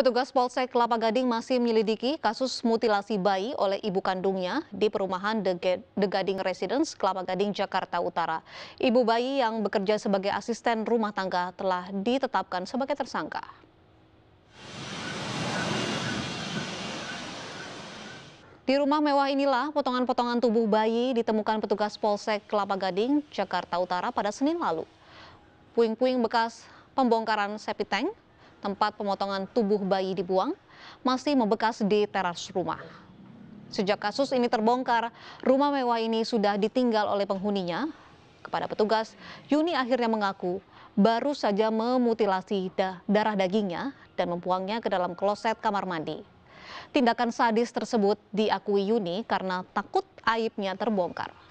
Petugas Polsek Kelapa Gading masih menyelidiki kasus mutilasi bayi oleh ibu kandungnya di perumahan The Gading Residence, Kelapa Gading, Jakarta Utara. Ibu bayi yang bekerja sebagai asisten rumah tangga telah ditetapkan sebagai tersangka. Di rumah mewah inilah potongan-potongan tubuh bayi ditemukan petugas Polsek Kelapa Gading, Jakarta Utara pada Senin lalu. Puing-puing bekas pembongkaran septic tank tempat pemotongan tubuh bayi dibuang masih membekas di teras rumah. Sejak kasus ini terbongkar, rumah mewah ini sudah ditinggal oleh penghuninya. Kepada petugas, Yuni akhirnya mengaku baru saja memutilasi darah dagingnya dan membuangnya ke dalam kloset kamar mandi. Tindakan sadis tersebut diakui Yuni karena takut aibnya terbongkar.